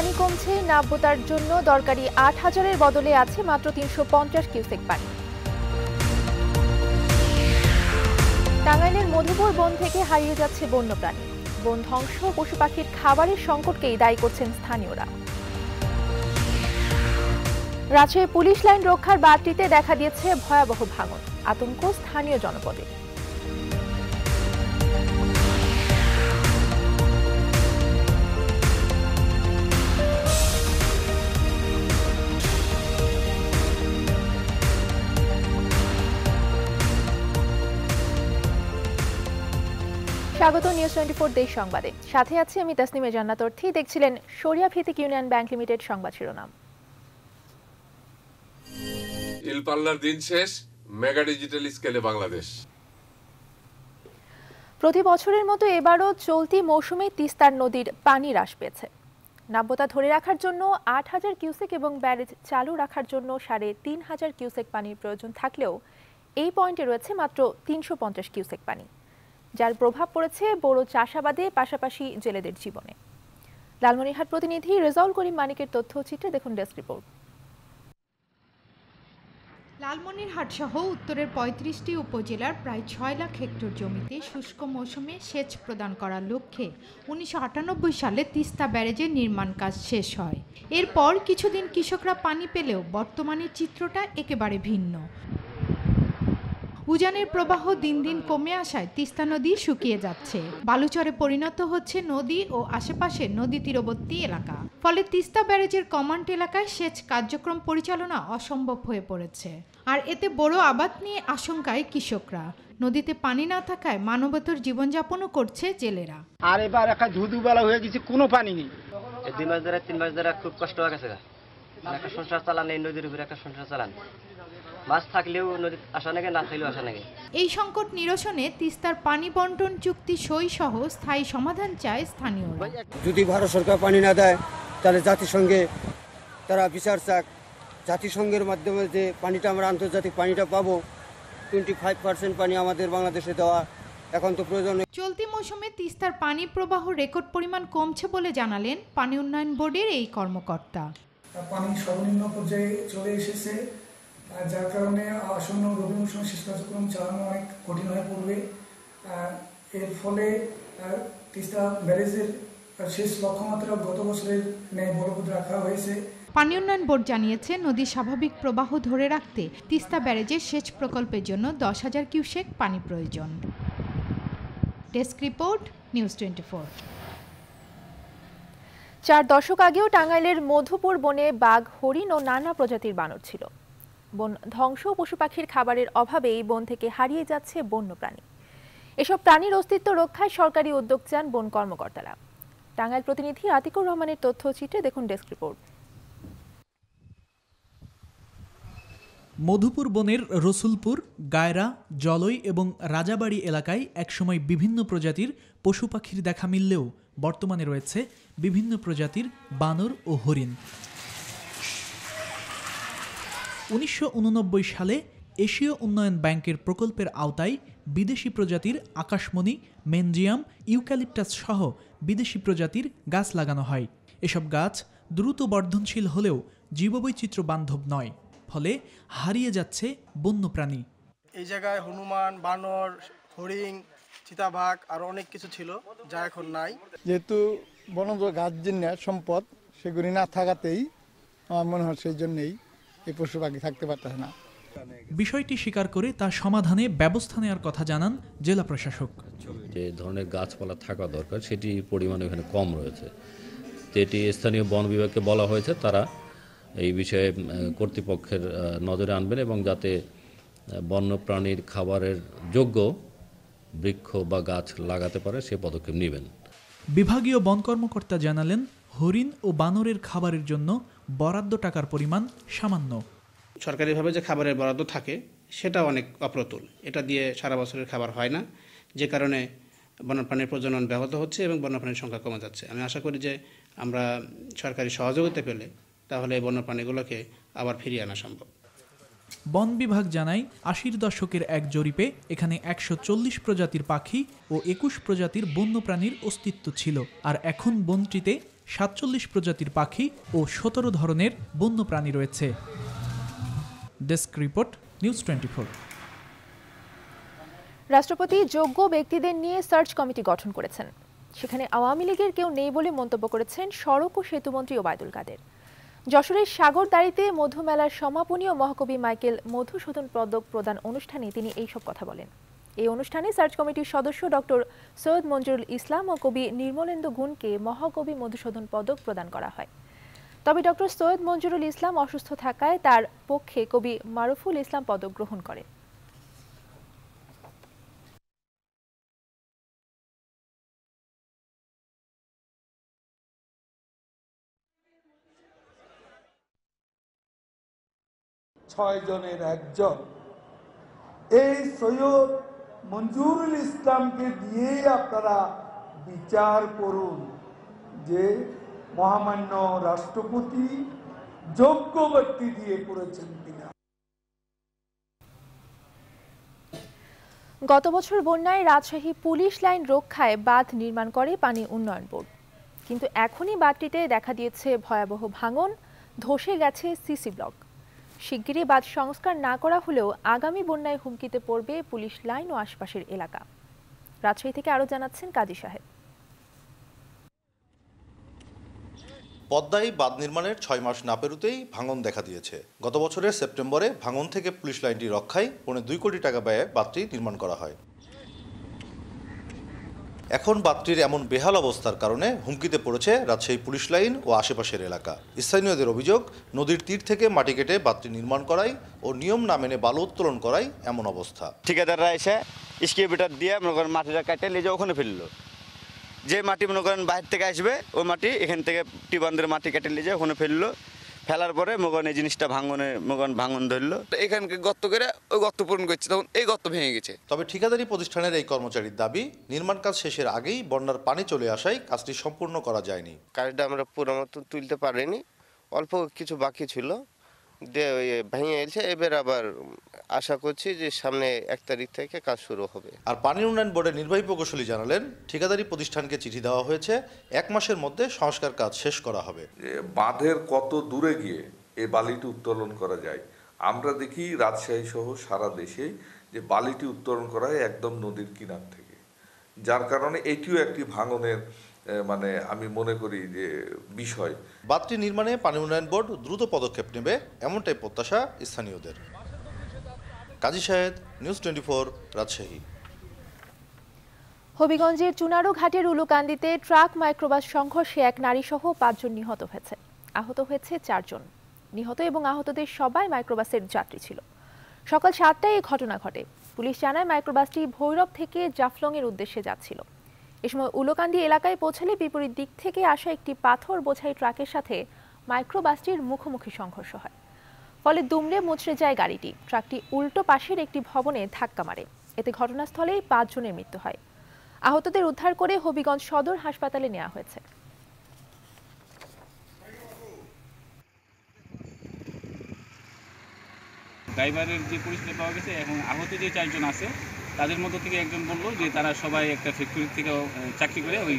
পানি কমছে নাব্যতার জন্য দরকারি আট হাজারের বদলে আছে মাত্র তিনশো পঞ্চাশ কিউসেক পানি টাঙ্গাইলের মধুপুর বন থেকে হারিয়ে যাচ্ছে বন্যপ্রাণী বন ধ্বংস পশু পাখির খাবারের সংকটকেই দায়ী করছেন স্থানীয়রা রাজশাহী পুলিশ লাইন রক্ষার বাড়তিতে দেখা দিয়েছে ভয়াবহ ভাঙন আতঙ্ক স্থানীয় জনপদে স্বাগত নিউজ টোয়েন্টি ফোর দেশ সংবাদে সাথে আছি আমি তাসনিমে জান্নাত দেখছিলেন সরিয়া ভিত্তিক ইউনিয়ন ব্যাংক লিমিটেড সংবাদ শিরোনাম ইলপাল্লার দিন শেষ মেগা ডিজিটাল স্কেলে বাংলাদেশ প্রতি বছরের মতো এবারও চলতি মৌসুমে তিস্তার নদীর পানি হ্রাস পেয়েছে নাব্যতা ধরে রাখার জন্য আট হাজার কিউসেক এবং ব্যারেজ চালু রাখার জন্য সাড়ে তিন হাজার কিউসেক পানির প্রয়োজন থাকলেও এই পয়েন্টে রয়েছে মাত্র তিনশো পঞ্চাশ কিউসেক পানি যার প্রভাব পড়েছে বড় চাষাবাদে পাশাপাশি জেলেদের জীবনে লালমনিরহাট প্রতিনিধি রেজাউল করিম মানিকের তথ্যচিত্রে দেখুন ডেস্ক রিপোর্ট লালমনিরহাট সহ উত্তরের পঁয়ত্রিশটি উপজেলার প্রায় ছয় লাখ হেক্টর জমিতে শুষ্ক মৌসুমে সেচ প্রদান করার লক্ষ্যে উনিশশো সালে তিস্তা ব্যারেজের নির্মাণ কাজ শেষ হয় এরপর কিছুদিন কৃষকরা পানি পেলেও বর্তমানে চিত্রটা একেবারে ভিন্ন উজানের প্রবাহ দিন দিন কমে আসায় তিস্তা নদী শুকিয়ে যাচ্ছে বালুচরে পরিণত হচ্ছে নদী ও আশেপাশে নদী তীরবর্তী এলাকা ফলে তিস্তা ব্যারেজের কমান্ড এলাকায় সেচ কার্যক্রম পরিচালনা অসম্ভব হয়ে পড়েছে আর এতে বড় আবাদ নিয়ে আশঙ্কায় কৃষকরা নদীতে পানি না থাকায় মানবতর জীবনযাপনও করছে জেলেরা আর এবার একটা বেলা হয়ে গেছে কোনো পানি নেই দুই মাস ধরে তিন মাস ধরে খুব কষ্ট হয়ে গেছে মানে একটা সংসার চালান এই নদীর উপরে একটা সংসার চালান মাছ থাকলেও নদীর আসা নাকি না থাকলেও আসা নাকি এই সংকট নিরসনে তিস্তার পানি বন্টন চুক্তি সই সহ স্থায়ী সমাধান চায় স্থানীয় যদি ভারত সরকার পানি না দেয় তাহলে জাতিসংঘে তারা বিচার চাক জাতিসংঘের মাধ্যমে যে পানিটা আমরা আন্তর্জাতিক পানিটা পাবো টোয়েন্টি ফাইভ পার্সেন্ট পানি আমাদের বাংলাদেশে দেওয়া এখন তো প্রয়োজন চলতি মৌসুমে তিস্তার পানি প্রবাহ রেকর্ড পরিমাণ কমছে বলে জানালেন পানি উন্নয়ন বোর্ডের এই কর্মকর্তা পানি সর্বনিম্ন পর্যায়ে চলে এসেছে যার কারণে আসন্ন রবি মৌসুমে শেষ কার্যক্রম চালানো অনেক কঠিন হয়ে পড়বে এর ফলে তিস্তা ব্যারেজের শেষ লক্ষ্যমাত্রা গত বছরের ন্যায় বলবৎ রাখা হয়েছে পানি উন্নয়ন বোর্ড জানিয়েছে নদীর স্বাভাবিক প্রবাহ ধরে রাখতে তিস্তা ব্যারেজের সেচ প্রকল্পের জন্য দশ হাজার কিউসেক পানি প্রয়োজন ডেস্ক রিপোর্ট নিউজ টোয়েন্টি চার দশক আগেও টাঙ্গাইলের মধুপুর বনে বাঘ হরিণ ও নানা প্রজাতির বানর ছিল বন ধ্বংস পশু পাখির খাবারের অভাবে এই বন থেকে হারিয়ে যাচ্ছে বন্য প্রাণী এসব প্রাণীর অস্তিত্ব রক্ষায় সরকারি উদ্যোগ চান বন কর্মকর্তারা টাঙ্গাইল প্রতিনিধি আতিকুর রহমানের তথ্য তথ্যচিত্রে দেখুন ডেস্ক রিপোর্ট মধুপুর বনের রসুলপুর গায়রা জলই এবং রাজাবাড়ি এলাকায় একসময় বিভিন্ন প্রজাতির পশু পাখির দেখা মিললেও বর্তমানে রয়েছে বিভিন্ন প্রজাতির বানর ও হরিণ উনিশশো সালে এশীয় উন্নয়ন ব্যাংকের প্রকল্পের আওতায় বিদেশি প্রজাতির আকাশমণি মেনজিয়াম ইউক্যালিপটাস সহ বিদেশি প্রজাতির গাছ লাগানো হয় এসব গাছ দ্রুত বর্ধনশীল হলেও জীববৈচিত্র্য বান্ধব নয় ফলে হারিয়ে যাচ্ছে বন্য প্রাণী এই জায়গায় হনুমান বানর হরিণ চিতাভাগ আর অনেক কিছু ছিল যা এখন নাই যেহেতু বনজ গাছ যে সম্পদ সেগুলি না থাকাতেই আমার মনে হয় সেই জন্যেই এই পশু পাখি থাকতে পারতেছে না বিষয়টি স্বীকার করে তা সমাধানে ব্যবস্থা নেওয়ার কথা জানান জেলা প্রশাসক যে ধরনের গাছপালা থাকা দরকার সেটি পরিমাণ এখানে কম রয়েছে যেটি স্থানীয় বন বিভাগকে বলা হয়েছে তারা এই বিষয়ে কর্তৃপক্ষের নজরে আনবেন এবং যাতে বন্যপ্রাণীর খাবারের যোগ্য বৃক্ষ বা গাছ লাগাতে পারে সে পদক্ষেপ নেবেন বিভাগীয় বন কর্মকর্তা জানালেন হরিণ ও বানরের খাবারের জন্য বরাদ্দ টাকার পরিমাণ সামান্য সরকারিভাবে যে খাবারের বরাদ্দ থাকে সেটা অনেক অপ্রতুল এটা দিয়ে সারা বছরের খাবার হয় না যে কারণে বন্যপ্রাণীর প্রজনন ব্যাহত হচ্ছে এবং বন্যপ্রাণীর সংখ্যা কমে যাচ্ছে আমি আশা করি যে আমরা সরকারি সহযোগিতা পেলে তাহলে বন্যপ্রাণীগুলোকে আবার ফিরিয়ে আনা সম্ভব বন বিভাগ জানায় আশির দশকের এক জরিপে এখানে একশো প্রজাতির পাখি ও একুশ প্রজাতির বন্যপ্রাণীর অস্তিত্ব ছিল আর এখন বনটিতে সাতচল্লিশ প্রজাতির পাখি ও সতেরো ধরনের বন্যপ্রাণী রয়েছে ডেস্ক রিপোর্ট নিউজ টোয়েন্টি রাষ্ট্রপতি যোগ্য ব্যক্তিদের নিয়ে সার্চ কমিটি গঠন করেছেন সেখানে আওয়ামী লীগের কেউ নেই বলে মন্তব্য করেছেন সড়ক ও সেতুমন্ত্রী ওবায়দুল কাদের যশোরের সাগরদাড়িতে মধুমেলার সমাপনীয় মহাকবি মাইকেল মধুসূদন পদক প্রদান অনুষ্ঠানে তিনি এইসব কথা বলেন এই অনুষ্ঠানে সার্চ কমিটির সদস্য ডক্টর সৈয়দ মঞ্জুরুল ইসলাম ও কবি নির্মলেন্দু গুণকে মহাকবি মধুসূদন পদক প্রদান করা হয় তবে ডক্টর সৈয়দ মঞ্জুরুল ইসলাম অসুস্থ থাকায় তার পক্ষে কবি মারুফুল ইসলাম পদক গ্রহণ করেন ছয় জনের একজন এই সৈয়দ মঞ্জুরুল ইসলামকে দিয়েই আপনারা বিচার করুন যে মহামান্য রাষ্ট্রপতি যোগ্য ব্যক্তি দিয়ে করেছেন কিনা গত বছর বন্যায় রাজশাহী পুলিশ লাইন রক্ষায় বাঁধ নির্মাণ করে পানি উন্নয়ন বোর্ড কিন্তু এখনই বাঁধটিতে দেখা দিয়েছে ভয়াবহ ভাঙন ধসে গেছে সিসি ব্লক শিগগিরই বাঁধ সংস্কার না করা হলেও আগামী বন্যায় হুমকিতে পড়বে পুলিশ লাইন ও আশপাশের এলাকা রাজশাহী থেকে আরও জানাচ্ছেন কাজী সাহেব পদ্মায় বাঁধ নির্মাণের ছয় মাস না পেরুতেই ভাঙন দেখা দিয়েছে গত বছরের সেপ্টেম্বরে ভাঙন থেকে পুলিশ লাইনটি রক্ষায় পৌনে দুই কোটি টাকা ব্যয়ে বাঁধটি নির্মাণ করা হয় এখন বাঁধটির এমন বেহাল অবস্থার কারণে হুমকিতে পড়েছে রাজশাহী পুলিশ লাইন ও আশেপাশের এলাকা স্থানীয়দের অভিযোগ নদীর তীর থেকে মাটি কেটে বাঁধটি নির্মাণ করাই ও নিয়ম না মেনে বালু উত্তোলন করাই এমন অবস্থা ঠিকাদাররা এসে স্কিপিটার দিয়ে মনে করেন মাটিটা কাটে নিয়ে ওখানে ফেললো যে মাটি মনে করেন বাহির থেকে আসবে ওই মাটি এখান থেকে টিবান্ধের মাটি কেটে নিয়ে যে ওখানে ফেললো ফেলার পরে মগন এই জিনিসটা ভাঙনে মগন ভাঙন ধরলো এখানকে গর্ত করে ওই গর্ত পূরণ করছে তখন এই গর্ত ভেঙে গেছে তবে ঠিকাদারি প্রতিষ্ঠানের এই কর্মচারীর দাবি নির্মাণ কাজ শেষের আগেই বন্যার পানি চলে আসায় কাজটি সম্পূর্ণ করা যায়নি কাজটা আমরা পুরো মতন তুলতে পারিনি অল্প কিছু বাকি ছিল ভেঙে গেছে এবার আবার আশা করছি যে সামনে এক তারিখ থেকে কাজ শুরু হবে আর পানি উন্নয়ন বোর্ডের নির্বাহী প্রকৌশলী জানালেন ঠিকাদারি প্রতিষ্ঠানকে চিঠি দেওয়া হয়েছে এক মাসের মধ্যে সংস্কার কাজ শেষ করা হবে বাঁধের কত দূরে গিয়ে এই বালিটি উত্তোলন করা যায় আমরা দেখি রাজশাহী সহ সারা দেশে যে বালিটি উত্তোলন করা হয় একদম নদীর কিনার থেকে যার কারণে এটিও একটি ভাঙনের মানে আমি মনে করি যে বিষয় বাঁধটি নির্মাণে পানি উন্নয়ন বোর্ড দ্রুত পদক্ষেপ নেবে এমনটাই প্রত্যাশা স্থানীয়দের Kazi Shahed news twenty four Rajshahi হবিগঞ্জের চুনারু ঘাটের উলুকান্দিতে ট্রাক মাইক্রোবাস সংঘর্ষে এক নারী সহ পাঁচজন নিহত হয়েছে আহত হয়েছে চারজন নিহত এবং আহতদের সবাই মাইক্রোবাসের যাত্রী ছিল সকাল সাতটায় এই ঘটনা ঘটে পুলিশ জানায় মাইক্রোবাসটি ভৈরব থেকে জাফলং এর উদ্দেশ্যে যাচ্ছিল এসময় উলোকান্দি এলাকায় পৌঁছলে বিপরীত দিক থেকে আসা একটি পাথর বোঝাই ট্রাকের সাথে মাইক্রোবাসটির মুখোমুখি সংঘর্ষ হয় ফলে দুমড়ে মুচড়ে যায় গাড়িটি ট্রাকটি উল্টো পাশের একটি ভবনে ধাক্কা মারে এতে ঘটনাস্থলেই পাঁচজনের মৃত্যু হয় আহতদের উদ্ধার করে হবিগঞ্জ সদর হাসপাতালে নেওয়া হয়েছে ড্রাইভারের যে পরিস্থিতি পাওয়া গেছে এবং আহত যে চারজন আছে তাদের মধ্য থেকে একজন বলল যে তারা সবাই একটা ফ্যাক্টরি থেকে চাকরি করে ওই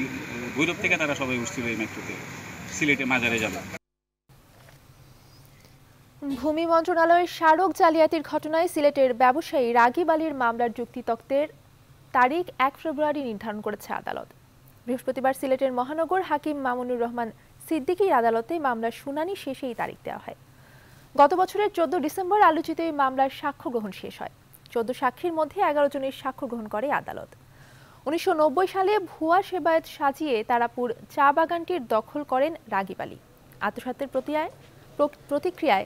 ভৈরব থেকে তারা সবাই উঠছিল এই মেট্রোতে সিলেটে মাজারে যাবে ভূমি মন্ত্রণালয়ের স্মারক জালিয়াতির ঘটনায় সিলেটের ব্যবসায়ী রাগিব আলীর মামলার যুক্তিতক্তের তারিখ এক ফেব্রুয়ারি নির্ধারণ করেছে আদালত বৃহস্পতিবার সিলেটের মহানগর হাকিম মামুনুর রহমান সিদ্দিকীর আদালতে মামলার শুনানি শেষে এই তারিখ দেওয়া হয় গত বছরের চোদ্দ ডিসেম্বর আলোচিত এই মামলার সাক্ষ্য গ্রহণ শেষ হয় চোদ্দ সাক্ষীর মধ্যে এগারো জনের সাক্ষ্য গ্রহণ করে আদালত উনিশশো সালে ভুয়া সেবায়ত সাজিয়ে তারাপুর চা বাগানটির দখল করেন রাগিব আলী আত্মসাতের প্রতিক্রিয়ায়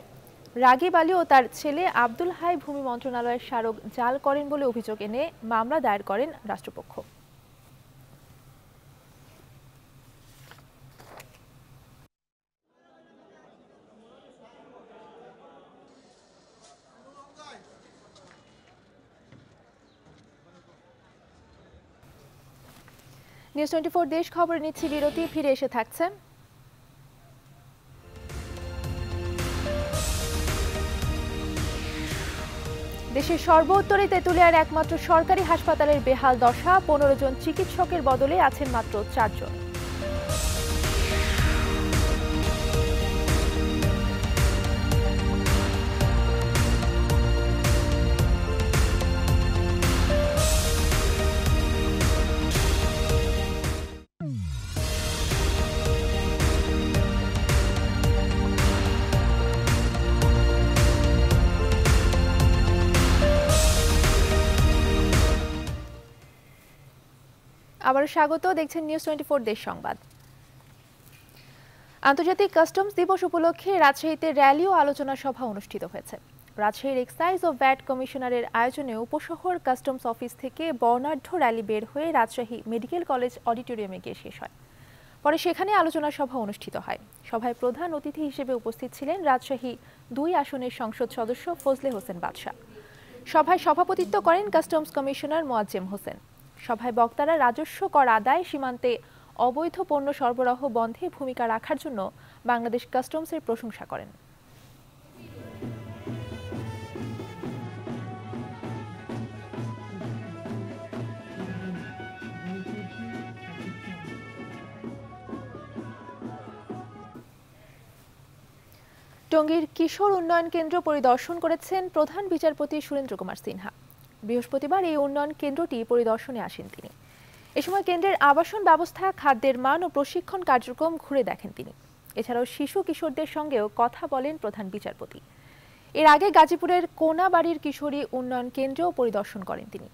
রাগিব আলী ও তার ছেলে আব্দুল হাই ভূমি মন্ত্রণালয়ের স্মারক জাল করেন বলে অভিযোগ এনে মামলা দায়ের করেন রাষ্ট্রপক্ষ নিউজ টোয়েন্টি দেশ খবর নিচ্ছি বিরতি ফিরে এসে থাকছেন দেশের সর্বোত্তরে তেঁতুলিয়ার একমাত্র সরকারি হাসপাতালের বেহাল দশা পনেরো জন চিকিৎসকের বদলে আছেন মাত্র চারজন আবার স্বাগত দেখছেন নিউজ টোয়েন্টি দেশ সংবাদ আন্তর্জাতিক কাস্টমস দিবস উপলক্ষে রাজশাহীতে র্যালি ও আলোচনা সভা অনুষ্ঠিত হয়েছে রাজশাহীর এক্সাইজ ও ভ্যাট কমিশনারের আয়োজনে উপশহর কাস্টমস অফিস থেকে বর্ণাঢ্য র্যালি বের হয়ে রাজশাহী মেডিকেল কলেজ অডিটোরিয়ামে গিয়ে শেষ হয় পরে সেখানে আলোচনা সভা অনুষ্ঠিত হয় সভায় প্রধান অতিথি হিসেবে উপস্থিত ছিলেন রাজশাহী দুই আসনের সংসদ সদস্য ফজলে হোসেন বাদশাহ সভায় সভাপতিত্ব করেন কাস্টমস কমিশনার মোয়াজ্জেম হোসেন সভায় বক্তারা রাজস্ব কর আদায় সীমান্তে অবৈধ পণ্য সরবরাহ বন্ধে ভূমিকা রাখার জন্য বাংলাদেশ কাস্টমসের প্রশংসা করেন টঙ্গীর কিশোর উন্নয়ন কেন্দ্র পরিদর্শন করেছেন প্রধান বিচারপতি সুরেন্দ্র কুমার সিনহা বৃহস্পতিবার এই উন্নয়ন কেন্দ্রটি পরিদর্শনে আসেন তিনি এ সময় কেন্দ্রের আবাসন ব্যবস্থা খাদ্যের মান ও প্রশিক্ষণ কার্যক্রম ঘুরে দেখেন তিনি এছাড়াও শিশু কিশোরদের সঙ্গেও কথা বলেন প্রধান বিচারপতি এর আগে গাজীপুরের কোনাবাড়ির কিশোরী উন্নয়ন কেন্দ্রও পরিদর্শন করেন তিনি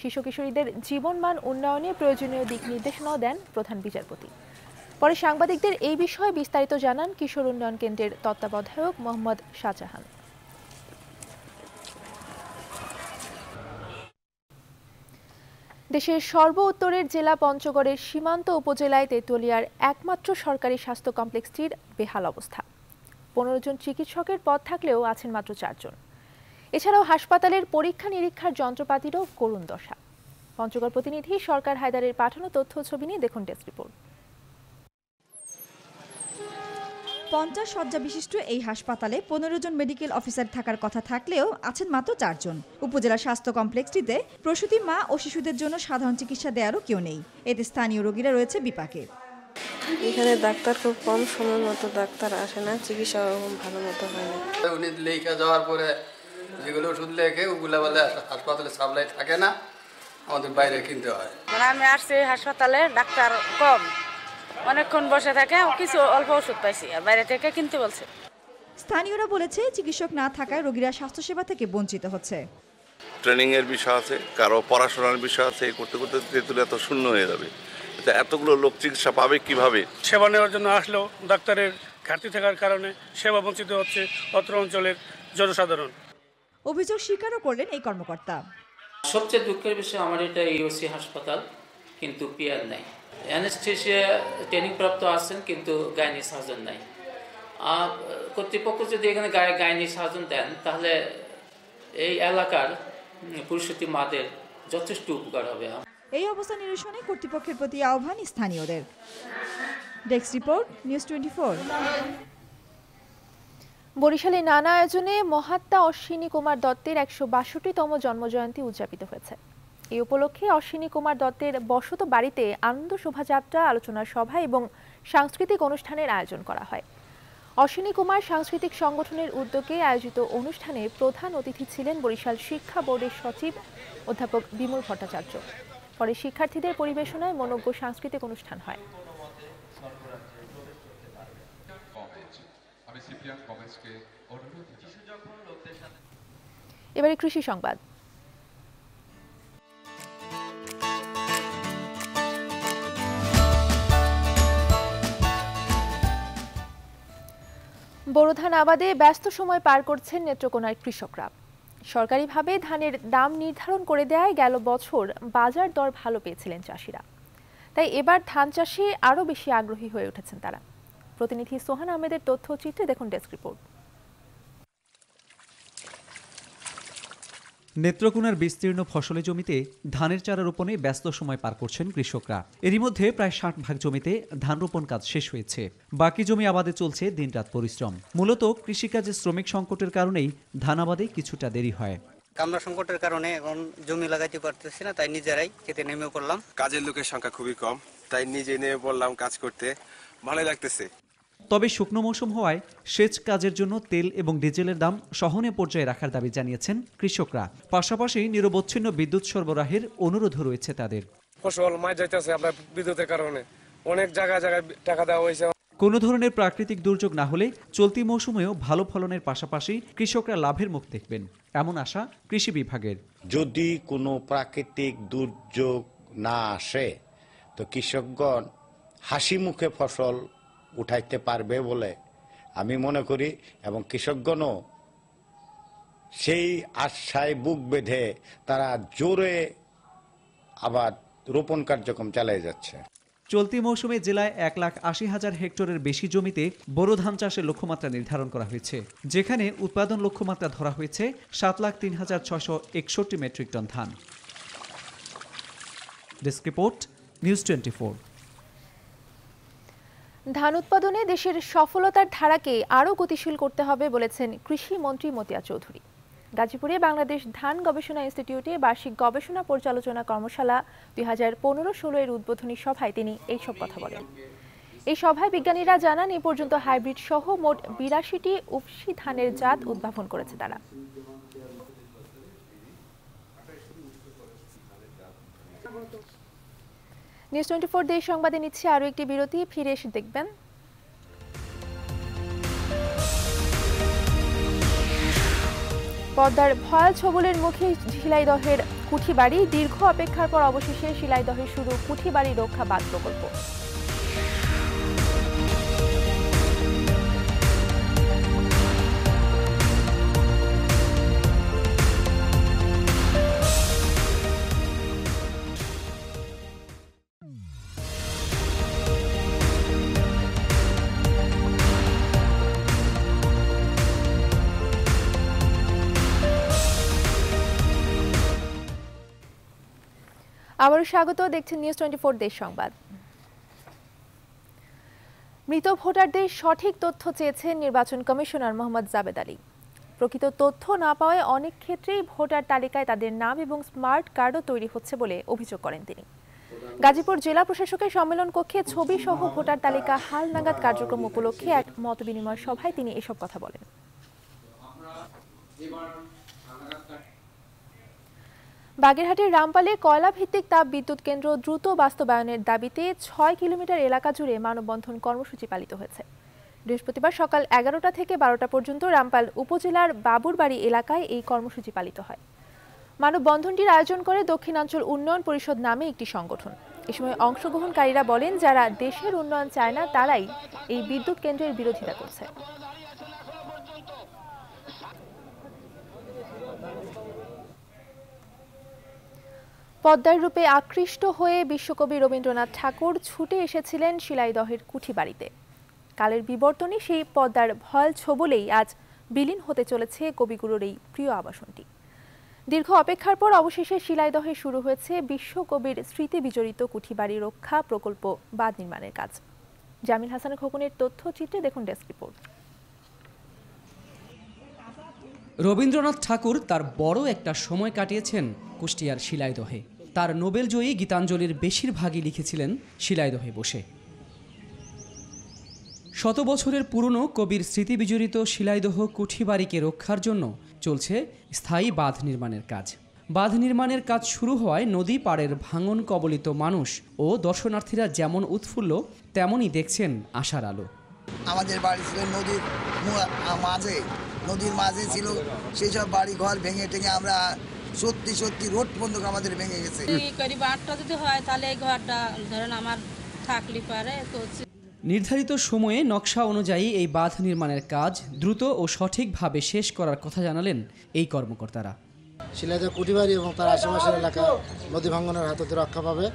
শিশু কিশোরীদের জীবনমান উন্নয়নে প্রয়োজনীয় দিক নির্দেশনাও দেন প্রধান বিচারপতি পরে সাংবাদিকদের এই বিষয়ে বিস্তারিত জানান কিশোর উন্নয়ন কেন্দ্রের তত্ত্বাবধায়ক মোহাম্মদ শাহজাহান দেশের সর্ব উত্তরের জেলা পঞ্চগড়ের সীমান্ত উপজেলায় তেঁতুলিয়ার একমাত্র সরকারি স্বাস্থ্য কমপ্লেক্সটির বেহাল অবস্থা পনেরো জন চিকিৎসকের পদ থাকলেও আছেন মাত্র চারজন এছাড়াও হাসপাতালের পরীক্ষা নিরীক্ষার যন্ত্রপাতিরও করুণ দশা পঞ্চগড় প্রতিনিধি সরকার হায়দারের পাঠানো তথ্য ছবি নিয়ে দেখুন টেস্ট রিপোর্ট পঞ্চাশ শয্যা বিশিষ্ট এই হাসপাতালে পনেরো জন মেডিকেল অফিসার থাকার কথা থাকলেও আছেন মাত্র চারজন উপজেলা স্বাস্থ্য কমপ্লেক্সটিতে প্রসূতি মা ও শিশুদের জন্য সাধারণ চিকিৎসা দেওয়ারও কেউ নেই এতে স্থানীয় রোগীরা রয়েছে বিপাকে এখানে ডাক্তার খুব কম সময় মতো ডাক্তার আসে না চিকিৎসা ভালো মতো হয় না উনি লেখা যাওয়ার পরে যেগুলো ওষুধ লেখে ওগুলো বলে হাসপাতালে সাপ্লাই থাকে না আমাদের বাইরে কিনতে হয় আমি আসছি হাসপাতালে ডাক্তার কম অনেকক্ষণ বসে থাকে কিছু অল্প ওষুধ পাইছি আর বাইরে থেকে কিনতে বলছে স্থানীয়রা বলেছে চিকিৎসক না থাকায় রোগীরা স্বাস্থ্যসেবা থেকে বঞ্চিত হচ্ছে ট্রেনিংয়ের বিষয় আছে কারো পড়াশোনার বিষয় আছে এই করতে করতে তেঁতুল এত শূন্য হয়ে যাবে এতগুলো লোক চিকিৎসা পাবে কিভাবে সেবা নেওয়ার জন্য আসলেও ডাক্তারের ঘাটতি থাকার কারণে সেবা বঞ্চিত হচ্ছে অত্র অঞ্চলের জনসাধারণ অভিযোগ স্বীকারও করলেন এই কর্মকর্তা সবচেয়ে দুঃখের বিষয় আমার এটা ইউসি হাসপাতাল কিন্তু পিয়ার নাই অ্যানেস্থেশিয়া ট্রেনিংপ্রাপ্ত আছেন কিন্তু গাইনি সার্জন নাই কর্তৃপক্ষ যদি এখানে গায়ে গাইনি সার্জন দেন তাহলে এই এলাকার পুরুষতী মাদের যথেষ্ট উপকার হবে এই অবস্থা নিরসনে কর্তৃপক্ষের প্রতি আহ্বান স্থানীয়দের ডেক্স রিপোর্ট নিউজ টোয়েন্টি বরিশালে নানা আয়োজনে মহাত্মা অশ্বিনী কুমার দত্তের একশো বাষট্টিতম জন্মজয়ন্তী উদযাপিত হয়েছে এই উপলক্ষে অশ্বিনী কুমার দত্তের বসত বাড়িতে আনন্দ শোভাযাত্রা আলোচনা সভা এবং সাংস্কৃতিক অনুষ্ঠানের আয়োজন করা হয় অশ্বিনী কুমার সাংস্কৃতিক সংগঠনের উদ্যোগে আয়োজিত অনুষ্ঠানে প্রধান অতিথি ছিলেন বরিশাল শিক্ষা বোর্ডের সচিব অধ্যাপক বিমল ভট্টাচার্য পরে শিক্ষার্থীদের পরিবেশনায় মনজ্ঞ সাংস্কৃতিক অনুষ্ঠান হয় এবারে কৃষি সংবাদ বোরো ধান আবাদে ব্যস্ত সময় পার করছেন নেত্রকোনার কৃষকরা সরকারিভাবে ধানের দাম নির্ধারণ করে দেয় গেল বছর বাজার দর ভালো পেয়েছিলেন চাষিরা তাই এবার ধান চাষে আরও বেশি আগ্রহী হয়ে উঠেছেন তারা প্রতিনিধি সোহান আহমেদের তথ্যচিত্রে দেখুন ডেস্ক রিপোর্ট নেত্রকোনার বিস্তীর্ণ ফসলের জমিতে ধানের চারা রোপণে ব্যস্ত সময় পার করছেন কৃষকরা এরই মধ্যে প্রায় ষাট ভাগ জমিতে ধান রোপণ কাজ শেষ হয়েছে বাকি জমি আবাদে চলছে দিনরাত পরিশ্রম মূলত কৃষিকাজে শ্রমিক সংকটের কারণেই ধান আবাদে কিছুটা দেরি হয় কামলা সংকটের কারণে এখন জমি লাগাইতে পারতেছি না তাই নিজেরাই খেতে নেমে পড়লাম কাজের লোকের সংখ্যা খুবই কম তাই নিজে নেমে পড়লাম কাজ করতে ভালোই লাগতেছে তবে শুকনো মৌসুম হওয়ায় সেচ কাজের জন্য তেল এবং ডিজেলের দাম সহনে পর্যায়ে রাখার দাবি জানিয়েছেন কৃষকরা পাশাপাশি নিরবচ্ছিন্ন বিদ্যুৎ সরবরাহের অনুরোধ রয়েছে তাদের ফসল মাই বিদ্যুতের কারণে অনেক জায়গায় জায়গায় টাকা দেওয়া হয়েছে কোনো ধরনের প্রাকৃতিক দুর্যোগ না হলে চলতি মৌসুমেও ভালো ফলনের পাশাপাশি কৃষকরা লাভের মুখ দেখবেন এমন আশা কৃষি বিভাগের যদি কোনো প্রাকৃতিক দুর্যোগ না আসে তো কৃষকগণ হাসি মুখে ফসল উঠাইতে পারবে বলে আমি মনে করি এবং কৃষকগণও সেই আশায় বুক বেঁধে তারা জোরে আবার রোপণ কার্যক্রম চালিয়ে যাচ্ছে চলতি মৌসুমে জেলায় এক লাখ আশি হাজার হেক্টরের বেশি জমিতে বোরো ধান চাষের লক্ষ্যমাত্রা নির্ধারণ করা হয়েছে যেখানে উৎপাদন লক্ষ্যমাত্রা ধরা হয়েছে সাত লাখ তিন হাজার ছশো একষট্টি মেট্রিক টন ধান ডেস্ক রিপোর্ট নিউজ টোয়েন্টি ধান উৎপাদনে দেশের সফলতার ধারাকে আরও গতিশীল করতে হবে বলেছেন কৃষি মন্ত্রী মতিয়া চৌধুরী গাজীপুরে বাংলাদেশ ধান গবেষণা ইনস্টিটিউটে বার্ষিক গবেষণা পর্যালোচনা কর্মশালা দুই হাজার পনেরো ষোলো এর উদ্বোধনী সভায় তিনি এইসব কথা বলেন এই সভায় বিজ্ঞানীরা জানান এ পর্যন্ত হাইব্রিড সহ মোট বিরাশিটি উপসি ধানের জাত উদ্ভাবন করেছে তারা নিউজ টোয়েন্টি ফোর দিয়ে সংবাদে নিচ্ছে আরও একটি বিরতি ফিরে এসে দেখবেন পদ্মার ভয়াল ছবলের মুখে শিলাইদহের কুঠিবাড়ি দীর্ঘ অপেক্ষার পর অবশেষে শিলাইদহে শুরু কুঠিবাড়ি রক্ষা বাদ প্রকল্প আবারও স্বাগত দেখছেন নিউজ টোয়েন্টি ফোর দেশ সংবাদ মৃত ভোটারদের সঠিক তথ্য চেয়েছেন নির্বাচন কমিশনার মোহাম্মদ জাবেদ আলী প্রকৃত তথ্য না পাওয়ায় অনেক ক্ষেত্রেই ভোটার তালিকায় তাদের নাম এবং স্মার্ট কার্ডও তৈরি হচ্ছে বলে অভিযোগ করেন তিনি গাজীপুর জেলা প্রশাসকের সম্মেলন কক্ষে ছবি সহ ভোটার তালিকা হালনাগাদ কার্যক্রম উপলক্ষে এক মতবিনিময় সভায় তিনি এসব কথা বলেন বাগেরহাটের রামপালে ভিত্তিক তাপ বিদ্যুৎ কেন্দ্র দ্রুত বাস্তবায়নের দাবিতে ছয় কিলোমিটার এলাকা জুড়ে মানববন্ধন কর্মসূচি পালিত হয়েছে বৃহস্পতিবার সকাল এগারোটা থেকে বারোটা পর্যন্ত রামপাল উপজেলার বাবুরবাড়ি এলাকায় এই কর্মসূচি পালিত হয় মানববন্ধনটির আয়োজন করে দক্ষিণাঞ্চল উন্নয়ন পরিষদ নামে একটি সংগঠন এ সময় অংশগ্রহণকারীরা বলেন যারা দেশের উন্নয়ন চায় না তারাই এই বিদ্যুৎ কেন্দ্রের বিরোধিতা করছে পদ্মার রূপে আকৃষ্ট হয়ে বিশ্বকবি রবীন্দ্রনাথ ঠাকুর ছুটে এসেছিলেন শিলাইদহের কুঠিবাড়িতে কালের বিবর্তনে সেই পদ্মার ভয়াল ছবলেই আজ বিলীন হতে চলেছে কবিগুরুর এই প্রিয় আবাসনটি দীর্ঘ অপেক্ষার পর অবশেষে শিলাইদহে শুরু হয়েছে বিশ্বকবির স্মৃতি বিজড়িত কুঠিবাড়ি রক্ষা প্রকল্প বাঁধ নির্মাণের কাজ জামিল হাসান খোকনের তথ্যচিত্রে দেখুন ডেস্ক রিপোর্ট রবীন্দ্রনাথ ঠাকুর তার বড় একটা সময় কাটিয়েছেন কুষ্টিয়ার শিলাইদহে তার নোবেলজয়ী গীতাঞ্জলির বেশিরভাগই লিখেছিলেন শিলাইদহে বসে শত বছরের পুরনো কবির স্মৃতিবিজড়িত শিলাইদহ কুঠিবাড়িকে রক্ষার জন্য চলছে স্থায়ী বাঁধ নির্মাণের কাজ বাঁধ নির্মাণের কাজ শুরু হওয়ায় নদী পাড়ের ভাঙন কবলিত মানুষ ও দর্শনার্থীরা যেমন উৎফুল্ল তেমনই দেখছেন আশার আলো আমাদের বাড়ি ছিল নদীর মাঝে নদীর মাঝে ছিল সেসব বাড়ি ঘর ভেঙে টেঙে আমরা সত্যি সত্যি রোড পর্যন্ত আমাদের ভেঙে গেছে আটটা যদি হয় তাহলে এই ধরেন আমার থাকলে পারে তো নির্ধারিত সময়ে নকশা অনুযায়ী এই বাঁধ নির্মাণের কাজ দ্রুত ও সঠিকভাবে শেষ করার কথা জানালেন এই কর্মকর্তারা শিলাইদের কুটিবাড়ি এবং তার আশেপাশের এলাকা নদী ভাঙ্গনের হাত হতে রক্ষা পাবে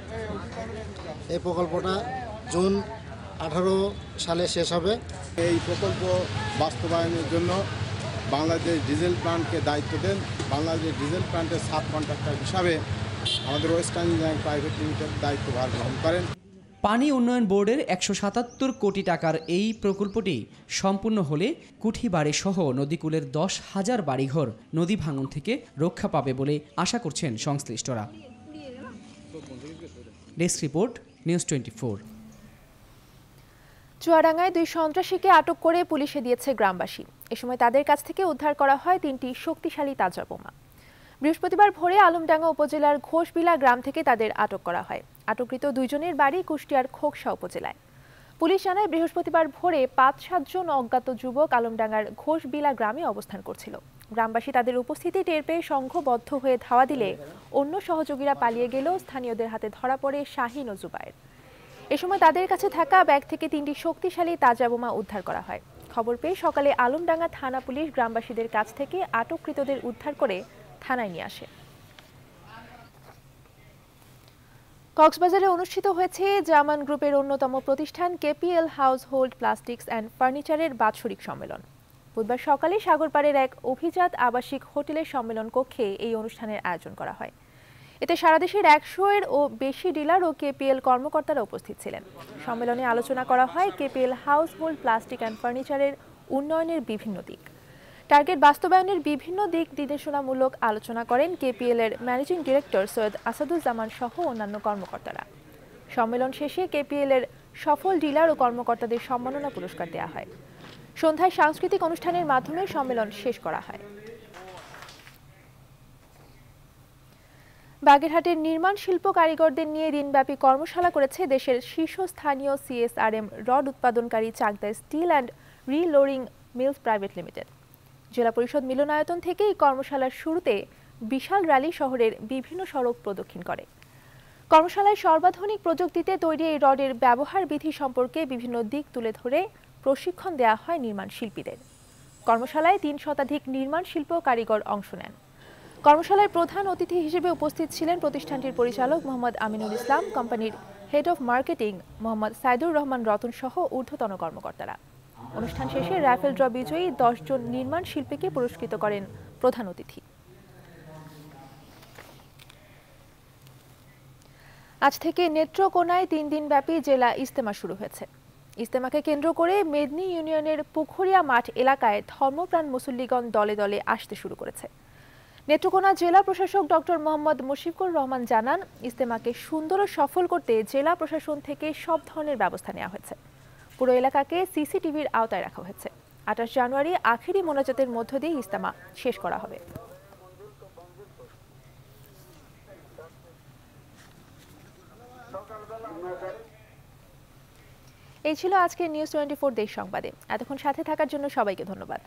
এই প্রকল্পটা জুন আঠারো সালে শেষ হবে এই প্রকল্প বাস্তবায়নের জন্য বাংলাদেশ ডিজেল প্লান্টকে দায়িত্ব দেন বাংলাদেশ ডিজেল প্ল্যান্টের সাব কন্ট্রাক্টর হিসাবে আমাদের ওয়েস্টার্ন ইঞ্জিনিয়ারিং প্রাইভেট লিমিটেড দায়িত্বভার গ্রহণ করেন পানি উন্নয়ন বোর্ডের একশো সাতাত্তর কোটি টাকার এই প্রকল্পটি সম্পূর্ণ হলে কুঠিবাড়ি সহ নদীকূলের দশ হাজার বাড়িঘর নদী ভাঙন থেকে রক্ষা পাবে বলে আশা করছেন সংশ্লিষ্টরা desk report news twenty four চুয়াডাঙ্গায় দুই সন্ত্রাসীকে আটক করে পুলিশে দিয়েছে গ্রামবাসী এ সময় তাদের কাছ থেকে উদ্ধার করা হয় তিনটি শক্তিশালী তাজা বোমা বৃহস্পতিবার ভোরে আলমডাঙ্গা উপজেলার ঘোষবিলা গ্রাম থেকে তাদের আটক করা হয় আটককৃত দুইজনের বাড়ি কুষ্টিয়ার খোকসা উপজেলায় পুলিশ জানায় বৃহস্পতিবার ভোরে পাঁচ সাতজন অজ্ঞাত যুবক আলমডাঙ্গার ঘোষবিলা গ্রামে অবস্থান করছিল গ্রামবাসী তাদের উপস্থিতি টের পেয়ে সংঘবদ্ধ হয়ে ধাওয়া দিলে অন্য সহযোগীরা পালিয়ে গেলেও স্থানীয়দের হাতে ধরা পড়ে শাহিন ও জুবায়ের এ সময় তাদের কাছে থাকা ব্যাগ থেকে তিনটি শক্তিশালী তাজা বোমা উদ্ধার করা হয় খবর পেয়ে সকালে আলমডাঙ্গা থানা পুলিশ গ্রামবাসীদের কাছ থেকে আটককৃতদের উদ্ধার করে থানায় নিয়ে আসে কক্সবাজারে অনুষ্ঠিত হয়েছে জামান গ্রুপের অন্যতম প্রতিষ্ঠান কেপিএল হাউসহোল্ড প্লাস্টিক্স অ্যান্ড ফার্নিচারের বাৎসরিক সম্মেলন বুধবার সকালে সাগরপাড়ের এক অভিজাত আবাসিক হোটেলের সম্মেলন কক্ষে এই অনুষ্ঠানের আয়োজন করা হয় এতে সারা দেশের একশো এর ও বেশি ডিলার ও কেপিএল কর্মকর্তারা উপস্থিত ছিলেন সম্মেলনে আলোচনা করা হয় KPL household plastic and ফার্নিচারের উন্নয়নের বিভিন্ন দিক টার্গেট বাস্তবায়নের বিভিন্ন দিক নির্দেশনামূলক আলোচনা করেন কেপিএল এর ম্যানেজিং ডিরেক্টর সৈয়দ আসাদুজ্জামান সহ অন্যান্য কর্মকর্তারা সম্মেলন শেষে কেপিএল এর সফল ডিলার ও কর্মকর্তাদের সম্মাননা পুরস্কার দেওয়া হয় সন্ধ্যায় সাংস্কৃতিক অনুষ্ঠানের মাধ্যমে সম্মেলন শেষ করা হয় বাগেরহাটের নির্মাণ শিল্প কারিগরদের নিয়ে দিনব্যাপী কর্মশালা করেছে দেশের শীর্ষস্থানীয় সিএসআরএম রড উৎপাদনকারী Chakda steel and rerolling mills private limited জেলা পরিষদ মিলনায়তন থেকে এই কর্মশালার শুরুতে বিশাল র্যালি শহরের বিভিন্ন সড়ক প্রদক্ষিণ করে কর্মশালায় সর্বাধুনিক প্রযুক্তিতে তৈরি এই রডের ব্যবহার বিধি সম্পর্কে বিভিন্ন দিক তুলে ধরে প্রশিক্ষণ দেওয়া হয় নির্মাণ শিল্পীদের কর্মশালায় তিন শতাধিক নির্মাণ শিল্প কারিগর অংশ নেন কর্মশালায় প্রধান অতিথি হিসেবে উপস্থিত ছিলেন প্রতিষ্ঠানটির পরিচালক মোহাম্মদ আমিনুল ইসলাম কোম্পানির head of marketing Mohammad Saidur Rahman Ratan সহ ঊর্ধ্বতন কর্মকর্তারা অনুষ্ঠান শেষে রাইফেল ড্র বিজয়ী দশজন নির্মাণ শিল্পীকে পুরস্কৃত করেন প্রধান অতিথি আজ থেকে নেত্রকোনায় তিন দিন ব্যাপী জেলা ইস্তেমা শুরু হয়েছে ইস্তেমাকে কেন্দ্র করে মেদনি ইউনিয়নের পুখুরিয়া মাঠ এলাকায় ধর্মপ্রাণ মুসল্লিগণ দলে দলে আসতে শুরু করেছে নেত্রকোনা জেলা প্রশাসক ডক্টর মোহাম্মদ মুশিকুর রহমান জানান ইস্তেমাকে সুন্দর ও সফল করতে জেলা প্রশাসন থেকে সব ধরনের ব্যবস্থা নেওয়া হয়েছে পুরো এলাকাকে সিসিটিভির আওতায় রাখা হয়েছে আঠাশ জানুয়ারি আখেরি মোনাজাতের মধ্য দিয়ে ইস্তেমা শেষ করা হবে এই ছিল আজকের নিউজ টোয়েন্টি ফোর দেশ সংবাদে এতক্ষণ সাথে থাকার জন্য সবাইকে ধন্যবাদ